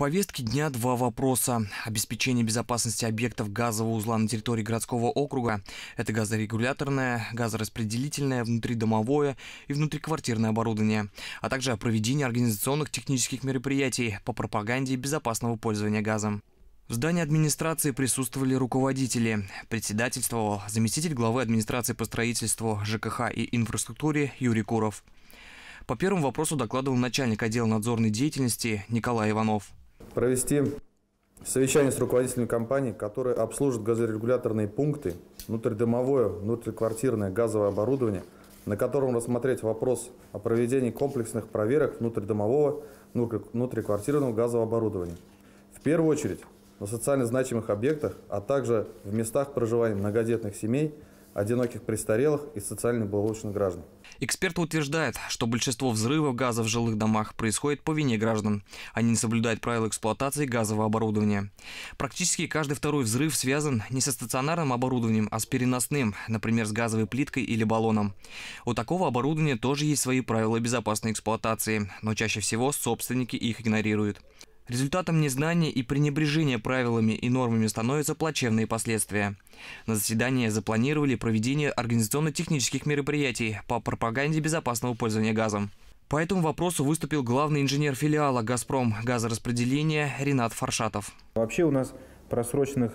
повестке дня два вопроса. Обеспечение безопасности объектов газового узла на территории городского округа. Это газорегуляторное, газораспределительное, внутридомовое и внутриквартирное оборудование. А также проведение организационных технических мероприятий по пропаганде безопасного пользования газом. В здании администрации присутствовали руководители. Председательствовал заместитель главы администрации по строительству ЖКХ и инфраструктуре Юрий Куров. По первому вопросу докладывал начальник отдела надзорной деятельности Николай Иванов провести совещание с руководителями компаний, которые обслужат газорегуляторные пункты, внутридомовое, внутриквартирное газовое оборудование, на котором рассмотреть вопрос о проведении комплексных проверок внутридомового, внутриквартирного газового оборудования. В первую очередь на социально значимых объектах, а также в местах проживания многодетных семей – одиноких престарелых и социально благополучных граждан. Эксперты утверждают, что большинство взрывов газа в жилых домах происходит по вине граждан. Они не соблюдают правила эксплуатации газового оборудования. Практически каждый второй взрыв связан не со стационарным оборудованием, а с переносным, например, с газовой плиткой или баллоном. У такого оборудования тоже есть свои правила безопасной эксплуатации, но чаще всего собственники их игнорируют. Результатом незнания и пренебрежения правилами и нормами становятся плачевные последствия. На заседание запланировали проведение организационно-технических мероприятий по пропаганде безопасного пользования газом. По этому вопросу выступил главный инженер филиала «Газпром» газораспределения Ренат Фаршатов. Вообще у нас просроченных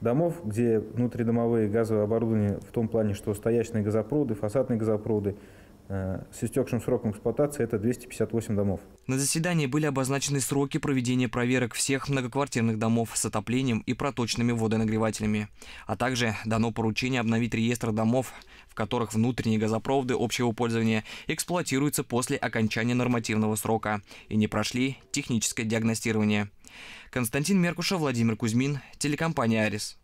домов, где внутридомовые газовые оборудования в том плане, что стоячные газопроводы, фасадные газопроводы – Э, с истекшим сроком эксплуатации это 258 домов. На заседании были обозначены сроки проведения проверок всех многоквартирных домов с отоплением и проточными водонагревателями, а также дано поручение обновить реестр домов, в которых внутренние газопроводы общего пользования эксплуатируются после окончания нормативного срока и не прошли техническое диагностирование. Константин Меркуша, Владимир Кузьмин, телекомпания «Арис».